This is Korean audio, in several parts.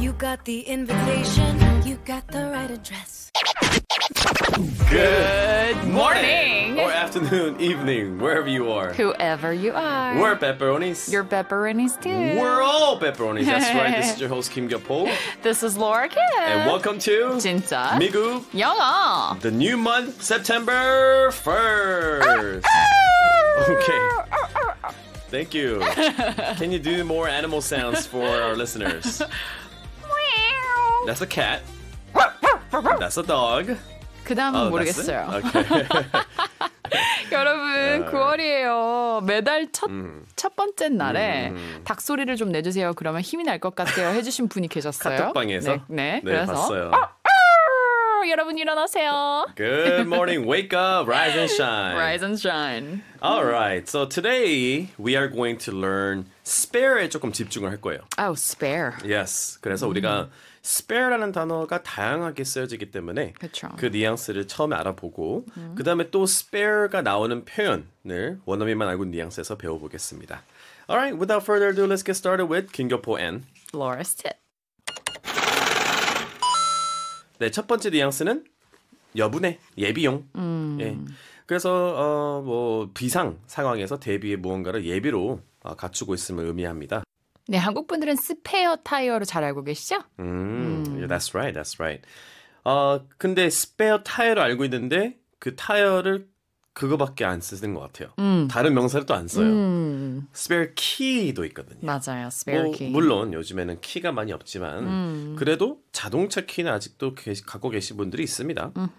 You got the invitation, you got the right address. Good morning. Or afternoon, evening, wherever you are. Whoever you are. We're pepperonis. You're pepperonis too. We're all pepperonis. That's right. This is your host Kim Gyeopol. This is Laura Kim. And welcome to 진짜 Migu, 영어. The new month, September 1st. Ah, ah. okay. Thank you. Can you do more animal sounds for our listeners? That's a cat. That's a dog. 그 다음은 oh, 모르겠어요. Okay. 여러분, 9월이에요. 매달 첫, 음. 첫 번째 날에 음. 닭 소리를 좀 내주세요. 그러면 힘이 날 것 같아요. 해주신 분이 계셨어요. 카톡방에서? 네, 네. 네 그래서. 봤어요. 여러분 일어나세요. Good morning. Wake up. Rise and shine. Rise and shine. All right. So today we are going to learn spare에 조금 집중을 할 거예요. Oh, spare. Yes. 그래서 우리가 음. spare라는 단어가 다양하게 쓰여지기 때문에 그쵸. 그 뉘앙스를 처음에 알아보고 음. 그다음에 또 spare가 나오는 표현을 원어민만 알고 는 뉘앙스에서 배워보겠습니다. Alright, without further ado, let's get started with 김교포 and Laura's tip. 네, 첫 번째 뉘앙스는 여분의 예비용. 음. 예. 그래서 어뭐 비상 상황에서 대비해 무언가를 예비로 어, 갖추고 있음을 의미합니다. 네, 한국 분들은 스페어 타이어로 잘 알고 계시죠? 음, 음. Yeah, that's right, that's right. 어, 근데 스페어 타이어로 알고 있는데 그 타이어를 그거밖에 안 쓰는 것 같아요. 음. 다른 명사를 또 안 써요. 음. spare key도 있거든요. 맞아요, spare 뭐, key. 물론 요즘에는 키가 많이 없지만 음. 그래도 자동차 키는 아직도 계 갖고 계신 분들이 있습니다. 음흠.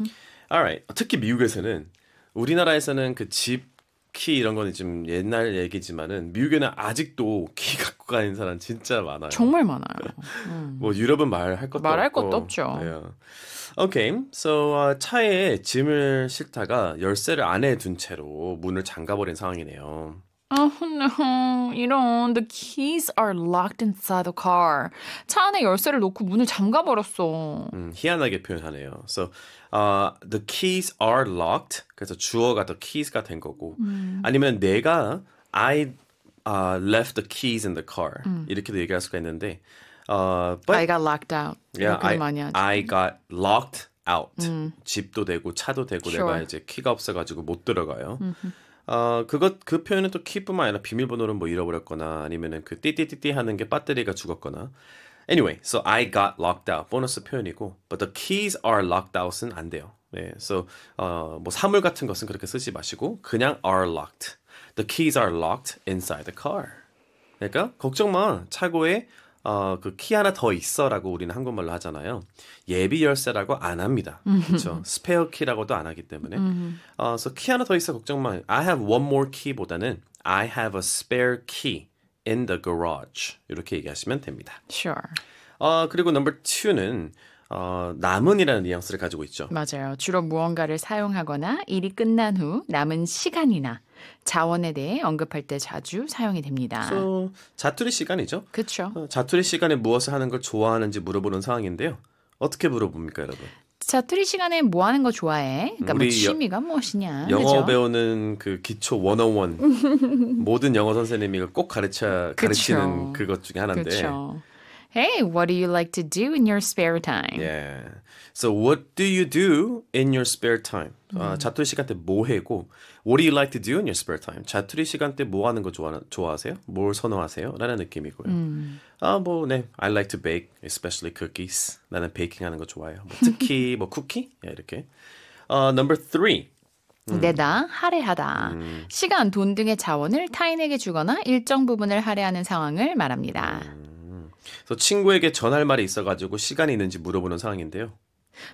Alright, 특히 미국에서는 우리나라에서는 그집 키 이런 거는 지금 옛날 얘기지만은 미국에는 아직도 키 갖고 가는 사람 진짜 많아요. 정말 많아요. 음. 뭐 유럽은 말할 것도 말할 없고. 것도 없죠. Yeah. 네. Okay, so uh, 차에 짐을 싣다가 열쇠를 안에 둔 채로 문을 잠가버린 상황이네요. Oh no, 이런. The keys are locked inside the car. 차 안에 열쇠를 놓고 문을 잠가버렸어. 음, 희한하게 표현하네요. So, uh, the keys are locked. 그래서 주어가 the keys가 된 거고. 음. 아니면 내가 I uh, left the keys in the car. 음. 이렇게도 얘기할 수가 있는데. Uh, but, I got locked out. Yeah, I, I got locked out. 음. 집도 되고 차도 되고 sure. 내가 이제 키가 없어가지고 못 들어가요. 음흠. 어, 그것 그 표현은 또 키뿐만 아니라 비밀번호를 뭐 잃어버렸거나 아니면은 그 띠띠띠띠 하는 게 배터리가 죽었거나. Anyway, so I got locked out 보너스 표현이고, but the keys are locked out은 안 돼요. 네, so 어, 뭐 사물 같은 것은 그렇게 쓰지 마시고 그냥 are locked. The keys are locked inside the car. 그러니까 걱정 마. 차고에 어, 그키 하나 더 있어라고 우리는 한국말로 하잖아요. 예비 열쇠라고 안 합니다. 그렇죠. 음. 스페어 키라고도 안 하기 때문에. 음. 어, 그래서 키 하나 더 있어 걱정 마. I have one more key보다는 I have a spare key in the garage 이렇게 얘기하시면 됩니다. Sure. 어, 그리고 number two는 어, 남은이라는 뉘앙스를 가지고 있죠. 맞아요. 주로 무언가를 사용하거나 일이 끝난 후 남은 시간이나 자원에 대해 언급할 때 자주 사용이 됩니다. So, 자투리 시간이죠. 그렇죠. 자투리 시간에 무엇을 하는 걸 좋아하는지 물어보는 상황인데요. 어떻게 물어봅니까, 여러분? 자투리 시간에 뭐 하는 거 좋아해? 그러니까 뭐 취미가 무엇이냐? 영어 그죠? 배우는 그 기초 원어원 모든 영어 선생님이 꼭 가르쳐 가르치는 그쵸. 그것 중에 하나인데. 그쵸. Hey, what do you like to do in your spare time? Yeah. 예. So what do you do in your spare time? 아, 음. 아, 자투리 시간 때 뭐 해고 What do you like to do in your spare time? 자투리 시간 때 뭐 하는 거 좋아, 좋아하세요? 뭘 선호하세요? 라는 느낌이고요. 음. 아, 뭐, 네. I like to bake, especially cookies. 나는 베이킹 하는 거 좋아해요. 뭐, 특히, 뭐, 쿠키? 예, 이렇게. Uh, number three. 음. 내다, 할애하다. 음. 시간, 돈 등의 자원을 타인에게 주거나 일정 부분을 할애하는 상황을 말합니다. 음. 그래서 친구에게 전할 말이 있어가지고 시간이 있는지 물어보는 상황인데요.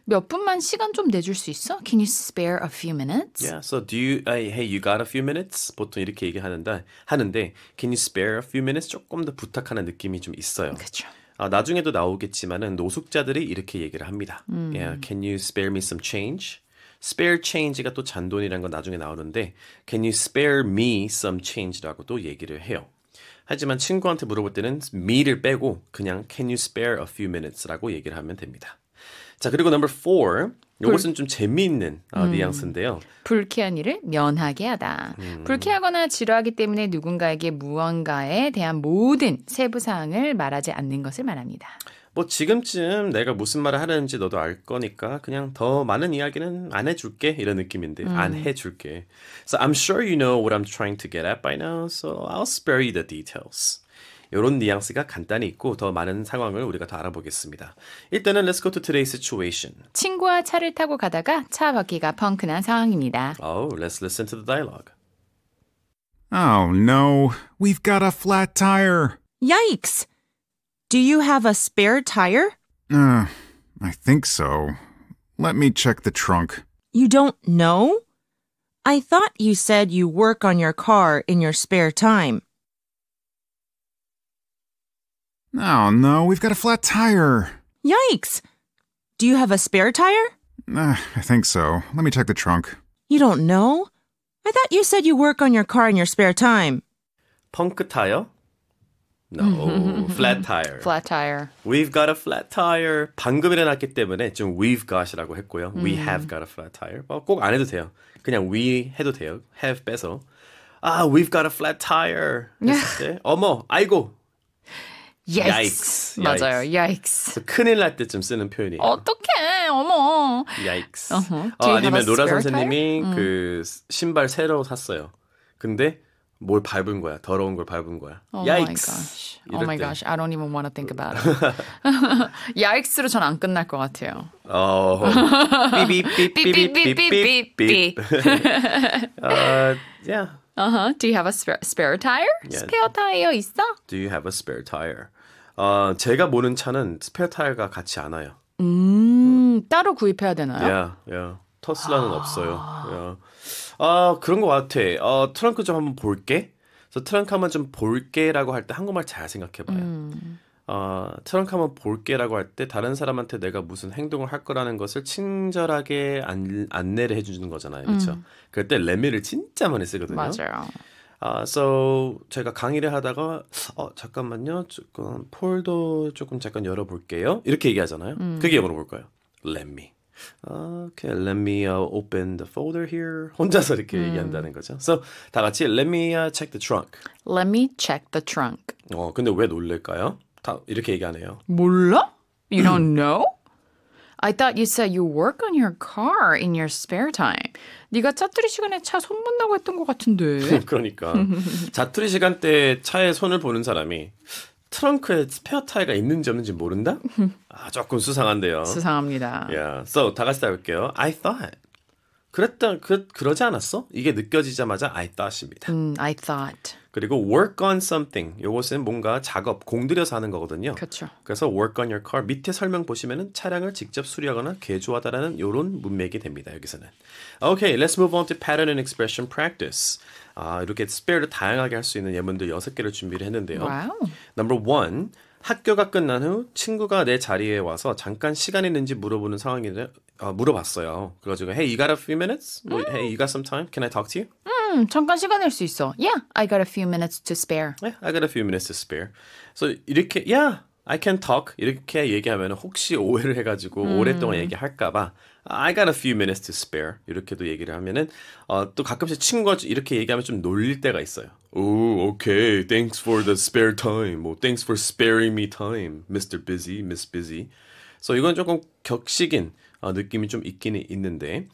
몇 분만 시간 좀 내줄 수 있어? Can you spare a few minutes? Yeah. So do you I, hey you got a few minutes? 보통 이렇게 얘기하는데 하는데 can you spare a few minutes? 조금 더 부탁하는 느낌이 좀 있어요. 그렇죠. 아, 나중에도 나오겠지만은 노숙자들이 이렇게 얘기를 합니다. 음. Yeah, can you spare me some change? spare change가 또 잔돈이라는 건 나중에 나오는데 can you spare me some change라고도 얘기를 해요. 하지만 친구한테 물어볼 때는 me를 빼고 그냥 can you spare a few minutes라고 얘기를 하면 됩니다. 자 그리고 number four. 요것은 불... 좀 재미있는 아, 음. 뉘앙스인데요. 불쾌한 일을 면하게 하다. 음. 불쾌하거나 지루하기 때문에 누군가에게 무언가에 대한 모든 세부 사항을 말하지 않는 것을 말합니다. 뭐 지금쯤 내가 무슨 말을 하는지 너도 알 거니까 그냥 더 많은 이야기는 안 해줄게 이런 느낌인데 음. 안 해줄게. So I'm sure you know what I'm trying to get at by now, so I'll spare you the details. 이런 뉘앙스가 간단히 있고 더 많은 상황을 우리가 더 알아보겠습니다. 일단은 Let's go to today's situation. 친구와 차를 타고 가다가 차 바퀴가 펑크난 상황입니다. Oh, let's listen to the dialogue. Oh no, we've got a flat tire. Yikes! Do you have a spare tire? Uh, I think so. Let me check the trunk. You don't know? I thought you said you work on your car in your spare time. Oh no, we've got a flat tire. Yikes! Do you have a spare tire? Uh, I think so. Let me check the trunk. You don't know? I thought you said you work on your car in your spare time. 펑크 타이어? No, flat tire. Flat tire. We've got a flat tire. 방금 일어났기 때문에 좀 we've got이라고 했고요. We have got a flat tire. 꼭 안 해도 돼요. 그냥 we 해도 돼요. have 빼서. 아, we've got a flat tire. 했을 해도 돼요 have 빼서 Ah, 어머, 아이고, 야익스. 맞아요. 야익스. 큰일 날 때쯤 쓰는 표현이에요. 어떡해. 어머. 야익스. Uh-huh. 어, 아니면 노라 선생님이 음. 그 신발 새로 샀어요. 근데 뭘 밟은 거야. 더러운 걸 밟은 거야. Oh 야익스. My gosh. Oh my gosh. I don't even want to think about it. 야익스로 전 안 끝날 것 같아요. 어. 삐삐삐삐삐삐삐삐삐. uh, yeah. Uh-huh. Do you have a spare, spare tire? Yeah. 스페어 타이어 있어? Do you have a spare tire? 어, 제가 모는 차는 스페어 타이어가 같이 안 와요. 음, 따로 구입해야 되나요? 야, 야. 터슬라는 아... 없어요. 야. 아, 그런 것 같아. 어, 트렁크 좀 한번 볼게. 그래서 트렁크 한번 좀 볼게라고 할 때 한국말 잘 생각해봐요. 음... 어, 트렁크 한번 볼게라고 할 때 다른 사람한테 내가 무슨 행동을 할 거라는 것을 친절하게 안, 안내를 해주는 거잖아요. 그렇죠? 음. 그때 레미를 진짜 많이 쓰거든요. 맞아요. 아, so 제가 강의를 하다가 어 잠깐만요 조금 폴더 조금 잠깐 열어볼게요 이렇게 얘기하잖아요. 음. 그게 영어로 뭘까요? Let me. Okay, let me uh, open the folder here. 혼자서 이렇게 음. 얘기한다는 거죠. So 다 같이 let me uh, check the trunk. Let me check the trunk. 어 근데 왜 놀랄까요? 다 이렇게 얘기하네요. 몰라? You don't know? I thought you said you work on your car in your spare time. 네가 짜투리 시간에 차 손본다고 했던 것 같은데. 그러니까 자투리 시간 때 차에 손을 보는 사람이 트렁크에 스페어 타이가 있는지 없는지 모른다? 아 조금 수상한데요. 수상합니다. Yeah. So 다 같이 해볼게요. I thought. 그랬다 그 그러지 않았어? 이게 느껴지자마자 I thought입니다. 음, I thought. 그리고 work on something. 요것은 뭔가 작업, 공들여서 하는 거거든요. 그렇죠. 그래서 work on your car 밑에 설명 보시면은 차량을 직접 수리하거나 개조하다라는 요런 문맥이 됩니다. 여기서는. Okay, let's move on to pattern and expression practice. 아, 이렇게 스페어를 다양하게 할 수 있는 예문들 여섯 개를 준비를 했는데요. 와우. Number o 학교가 끝난 후 친구가 내 자리에 와서 잠깐 시간 있는지 물어보는 상황인 어, 물어봤어요. 그래가지고 Hey, you got a few minutes? 뭐, 음. Hey, you got some time? Can I talk to you? 음. 음, 잠깐 시간 낼 수 있어. Yeah, I got a few minutes to spare. Yeah, I got a few minutes to spare. So 이렇게 yeah, I can talk 이렇게 얘기하면 혹시 오해를 해가지고 음. 오랫동안 얘기할까봐 I got a few minutes to spare 이렇게도 얘기를 하면은 어, 또 가끔씩 친구가 이렇게 얘기하면 좀 놀릴 때가 있어요. Oh, okay, thanks for the spare time. 뭐, thanks for sparing me time, Mr. Busy, Miss Busy. So 이건 조금 격식인 어, 느낌이 좀 있기는 있는데.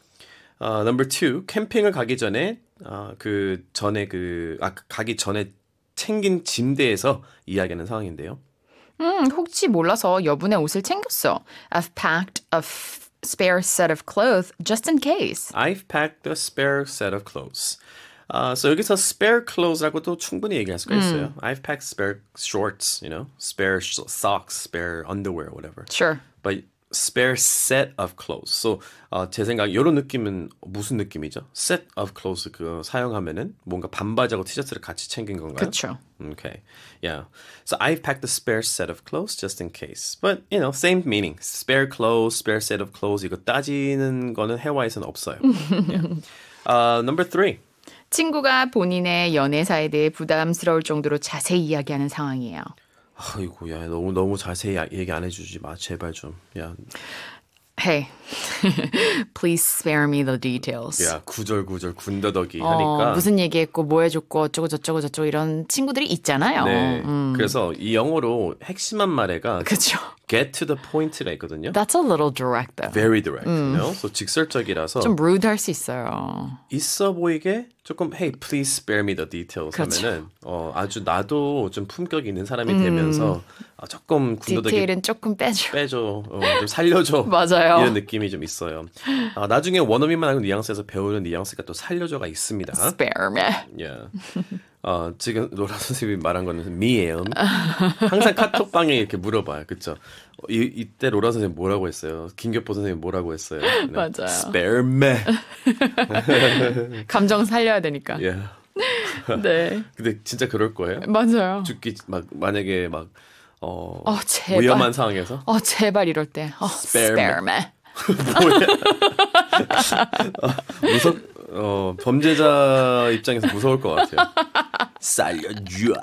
어, number two, 캠핑을 가기 전에 아, 그 전에 그 아, 가기 전에 챙긴 침대에서 이야기하는 상황인데요. 음, 혹시 몰라서 여분의 옷을 챙겼어. I've packed a spare set of clothes just in case. I've packed a spare set of clothes. 아, so 여기서 spare clothes라고도 충분히 얘기할 수가 있어요. I've packed spare shorts, you know, spare socks, spare underwear, whatever. Sure. But spare set of clothes. So 어, 제 생각 이런 느낌은 무슨 느낌이죠? set of clothes 그 사용하면은 뭔가 반바지하고 티셔츠를 같이 챙긴 건가요? 그렇죠. Okay. Yeah. So I've packed a spare set of clothes just in case. But you know, same meaning. spare clothes, spare set of clothes 이거 따지는 거는 해외에서는 없어요. yeah. uh, number three. 친구가 본인의 연애사에 대해 부담스러울 정도로 자세히 이야기하는 상황이에요. 아이고 야 너무 너무 자세히 얘기 안 해주지 마 제발 좀 야. Hey, please spare me the details. 야 구절구절 군더더기 어, 하니까 무슨 얘기했고 뭐 해줬고 어쩌고 저쩌고 저쩌고 이런 친구들이 있잖아요. 네, 음. 그래서 이 영어로 핵심한 말해가 그쵸. get to the point라 있거든요. That's a little direct though. Very direct. 음. You know? so 직설적이라서 좀 rude 할수 있어요. 있어 보이게 조금 hey please spare me the details 그렇죠. 하면은 어 아주 나도 좀 품격 있는 사람이 음. 되면서 어, 조금 군더더기 디테일은 조금 빼줘. 빼줘. 어, 좀 살려줘. 맞아요. 이런 느낌이 좀 있어요. 아, 나중에 원어민만 하는 뉘앙스에서 배우는 뉘앙스가 또 살려줘가 있습니다. spare me. Yeah. 어, 지금 노라 선생님이 말한 거는 미예요. 항상 카톡방에 이렇게 물어봐요. 그쵸? 어, 이, 이때 로라 선생님 뭐라고 했어요? 김교포 선생님 뭐라고 했어요? 맞아요. spare me. 감정 살려야 되니까. Yeah. 예. 네. 근데 진짜 그럴 거예요? 맞아요. 죽기, 막, 만약에 막, 어, 어 제발. 위험한 상황에서? 어, 제발 이럴 때. 어, spare, spare me. me. 뭐야? 어, 무섭, 어, 범죄자 입장에서 무서울 것 같아요. 살려줘.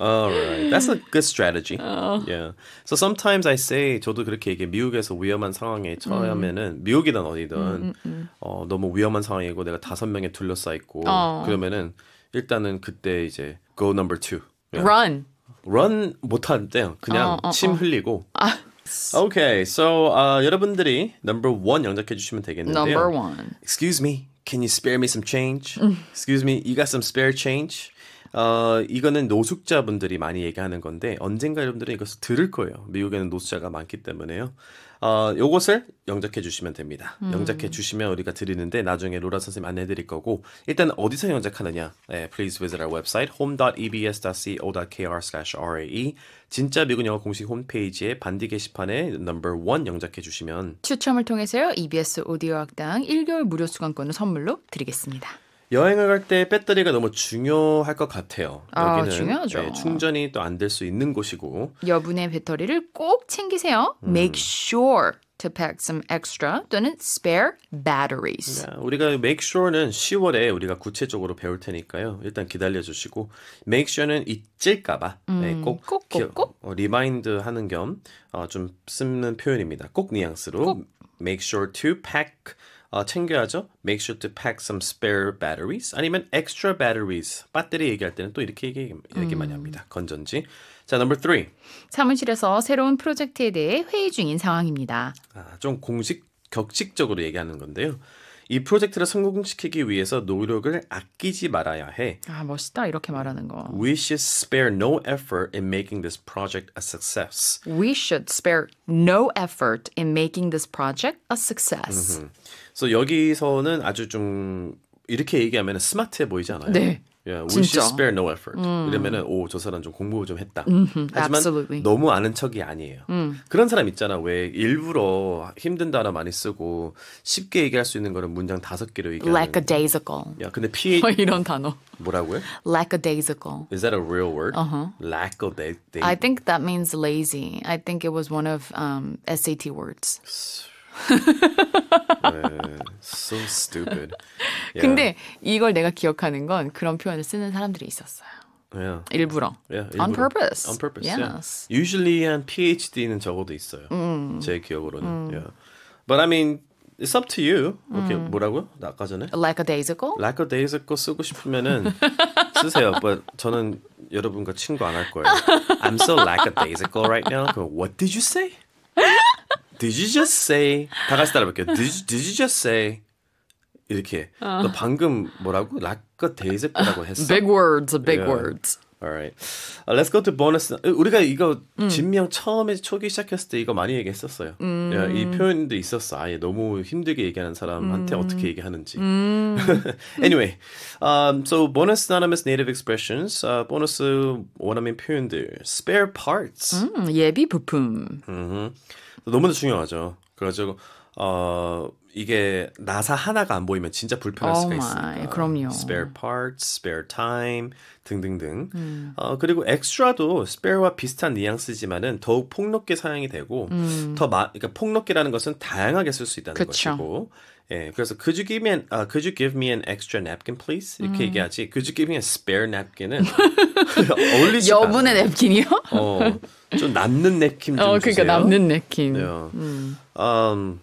a l right. That's a good strategy. Oh. Yeah. So sometimes I say 저도 그렇게 이게 미국에서 위험한 상황에 처하면은 음. 미국이든 어디든 음, 음, 어, 너무 위험한 상황이고 내가 다섯 명에 둘러싸 있고 어. 그러면은 일단은 그때 이제 go number two. Run. run 못할 때 그냥 어, 침 흘리고 아. Yes. Okay, so uh, 여러분들이 number one 영작해 주시면 되겠는데요. Number one. Excuse me, can you spare me some change? Excuse me, you got some spare change? 어, 이거는 노숙자분들이 많이 얘기하는 건데 언젠가 여러분들은 이것을 들을 거예요. 미국에는 노숙자가 많기 때문에요. 어, 요것을 영작해 주시면 됩니다. 음. 영작해 주시면 우리가 드리는데 나중에 로라 선생님 안내해 드릴 거고 일단 어디서 영작하느냐? 네, 예, please visit our website home.ebs.co.kr/rae 진짜 미국 영어 공식 홈페이지에 반디 게시판에 넘버 원 영작해 주시면 추첨을 통해서요. EBS 오디오 학당 1개월 무료 수강권을 선물로 드리겠습니다. 여행을 갈 때 배터리가 너무 중요할 것 같아요. 아, 여기는 중요하죠. 네, 충전이 또 안 될 수 있는 곳이고 여분의 배터리를 꼭 챙기세요. 음. Make sure to pack some extra 또는 spare batteries. 우리가 make sure는 10월에 우리가 구체적으로 배울 테니까요. 일단 기다려 주시고 make sure는 잊을까봐 네, 음, 네, 꼭, 꼭, 꼭, 꼭? 어, 리마인드 하는 겸좀 어, 쓰는 표현입니다. 꼭 뉘앙스로 꼭. make sure to pack 어, 챙겨야죠. Make sure to pack some spare batteries. 아니면 extra batteries. 배터리 얘기할 때는 또 이렇게 얘기, 얘기 많이 합니다. 건전지. 자, number three. 사무실에서 새로운 프로젝트에 대해 회의 중인 상황입니다. 아, 좀 공식 격식적으로 얘기하는 건데요. 이 프로젝트를 성공시키기 위해서 노력을 아끼지 말아야 해. 아 멋있다 이렇게 말하는 거. We should spare no effort in making this project a success. We should spare no effort in making this project a success. 그래서 여기서는 아주 좀 이렇게 얘기하면 스마트해 보이지 않아요? 네. Yeah, we 진짜. should spare no effort. 음. 이러면은 오저 사람 좀 공부 좀 했다. 음흠, 하지만 absolutely. 너무 아는 척이 아니에요. 음. 그런 사람 있잖아. 왜 일부러 힘든 단어 많이 쓰고 쉽게 얘기할 수 있는 거를 문장 다섯 개로 얘기하는. Lackadaisical. 야, 근데 피 이런 단어. 뭐라고요? Lackadaisical. Is that a real word? Uh-huh. Lackadaisical. I think that means lazy. I think it was one of um, SAT words. so stupid. Yeah. 근데 이걸 내가 기억하는 건 그런 표현을 쓰는 사람들이 있었어요. Yeah. 일부러. Yeah, 일부러. On purpose. On purpose. Yes. Yeah. Usually 한 PhD는 적어도 있어요. 음. 제 기억으로는. 음. Yeah. But I mean It's up to you. 오케이 음. 뭐라고요? 아까 전에? Lackadaisical? Lackadaisical 쓰고 싶으면은 쓰세요. But 저는 여러분과 친구 안 할 거예요. I'm so lackadaisical right now. What did you say? Did you just say? 다 같이 따라볼게요. Did you, did you just say? 이렇게 어. 너 방금 뭐라고? 라커 데이즈라고 했어. Big words, big yeah. words. Alright. Uh, 아, let's go to bonus. 우리가 이거 음. 진명 처음에 초기 시작했을 때 이거 많이 얘기했었어요. 음. 야, 예, 이 표현도 있었어. 아예 너무 힘들게 얘기하는 사람한테 음. 어떻게 얘기하는지. 음. anyway, um, so bonus s n o n y m o u s native expressions, uh, 보너스 원어민 표현들, spare parts, 음, 예비 부품. 음, 너무나 중요하죠. 그래가지고 어. 이게 나사 하나가 안 보이면 진짜 불편할 oh 수가 있으니까. 그럼요. spare parts, spare time 등등등. 음. 어, 그리고 extra도 spare와 비슷한 뉘앙스지만은 더욱 폭넓게 사용이 되고 음. 더 마, 그러니까 폭넓게라는 것은 다양하게 쓸 수 있다는 그쵸. 것이고. 예, 그래서 could you give me an uh, could you give me an extra napkin please 이렇게 음. 얘기하지 could you give me a spare napkin은 어울리지 여분의 냅킨이요? 어, 좀 남는 냅킨 좀 어, 그러니까 주세요. 남는 냅킨. 네. 음. Um,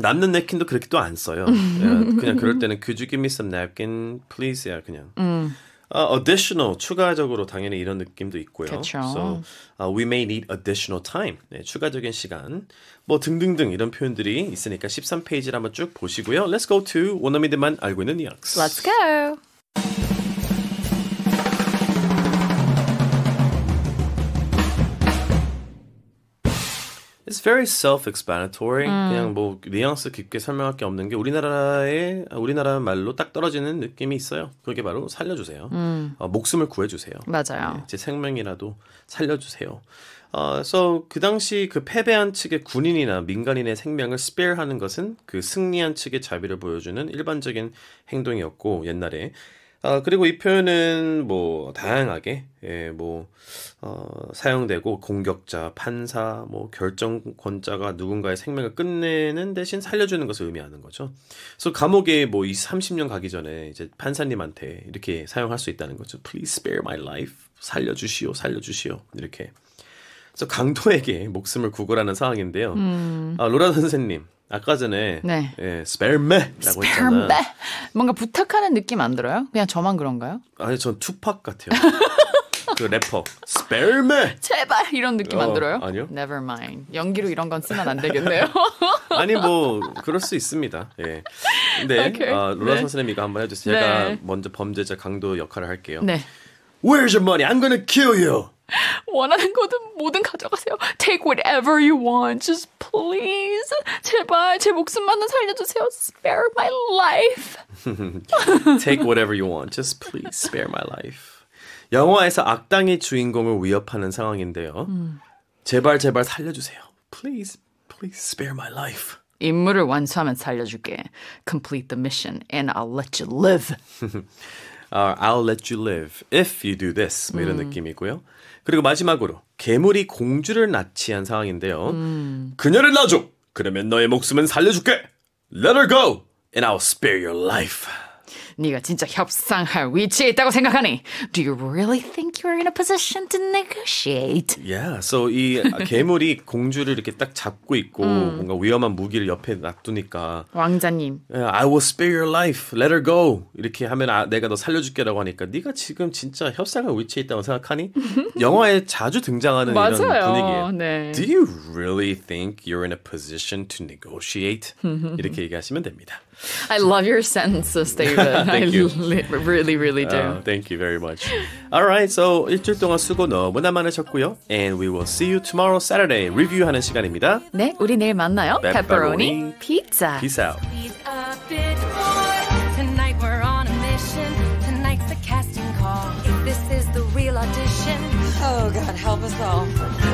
남는 냅킨도 그렇게 또 안 써요. 음. 예, 그냥 그럴 때는 could you give me some napkin, please야 그냥. 음. Uh, additional 추가적으로 당연히 이런 느낌도 있고요. 그쵸. So uh, we may need additional time. 네, 추가적인 시간. 뭐 등등등 이런 표현들이 있으니까 13페이지를 한번 쭉 보시고요. Let's go to 원어민들만 알고 있는 뉘앙스. Let's go. It's very self-explanatory. 음. 그냥 뭐 뉘앙스 깊게 설명할 게 없는 게 우리나라의 아, 우리나라 말로 딱 떨어지는 느낌이 있어요. 그게 바로 살려주세요. 음. 어, 목숨을 구해주세요. 맞아요. 네, 제 생명이라도 살려주세요. 어, 그래서 그 당시 그 패배한 측의 군인이나 민간인의 생명을 스페어하는 것은 그 승리한 측의 자비를 보여주는 일반적인 행동이었고 옛날에 아, 그리고 이 표현은 뭐 다양하게 예, 뭐 어, 사용되고 공격자, 판사, 뭐 결정권자가 누군가의 생명을 끝내는 대신 살려주는 것을 의미하는 거죠. 그래서 감옥에 뭐 이 30년 가기 전에 이제 판사님한테 이렇게 사용할 수 있다는 거죠. Please spare my life. 살려주시오, 살려주시오. 이렇게. 그래서 강도에게 목숨을 구걸하는 상황인데요. 음. 아, 로라 선생님, 아까 전에 네. 예, 스페메라고 했잖아. 뭔가 부탁하는 느낌 안 들어요? 그냥 저만 그런가요? 아니 전 투팍 같아요. 그 래퍼 스페메 제발 이런 느낌 안 어, 들어요? 아니요. Never mind. 연기로 이런 건 쓰면 안 되겠네요. 아니 뭐 그럴 수 있습니다. 예. 근데 아, k a y 어, 로라 네. 선생님 이거 한번 해주세요. 제가 네. 먼저 범죄자 강도 역할을 할게요. 네. Where's your money? I'm gonna kill you. 원하는 거든 뭐든 가져가세요. Take whatever you want. Just please. 제발 제 목숨만은 살려주세요. Spare my life. Take whatever you want. Just please spare my life. 영화에서 악당이 주인공을 위협하는 상황인데요. 음. 제발 제발 살려주세요. Please, please spare my life. 임무를 완수하면 살려줄게. Complete the mission and I'll let you live. uh, I'll let you live if you do this 뭐 이런 음. 느낌이고요. 그리고 마지막으로 괴물이 공주를 납치한 상황인데요. 음. 그녀를 놔줘. 그러면 너의 목숨은 살려줄게. Let her go and I'll spare your life. 네가 진짜 협상할 위치에 있다고 생각하니? Do you really think? think you're in a position to negotiate. Yeah. So 이 괴물이 공주를 이렇게 딱 잡고 있고 음. 뭔가 위험한 무기를 옆에 놔두니까 왕자님. I will spare your life. Let her go. 이렇게 하면 아, 내가 너 살려줄게라고 하니까 네가 지금 진짜 협상을 위치해 있다고 생각하니? 영화에 자주 등장하는 이런 분위기예요. 네. Do you really think you're in a position to negotiate? 이렇게 얘기하시면 됩니다. I love your sentences, David. thank I you. Li- really, really do. Uh, thank you very much. Alright, so 일주일 동안 수고 너무나 많으셨고요. And we will see you tomorrow Saturday 리뷰하는 시간입니다. 네, 우리 내일 만나요. Pepperoni, p i z z a Peace out. Oh God, help us all.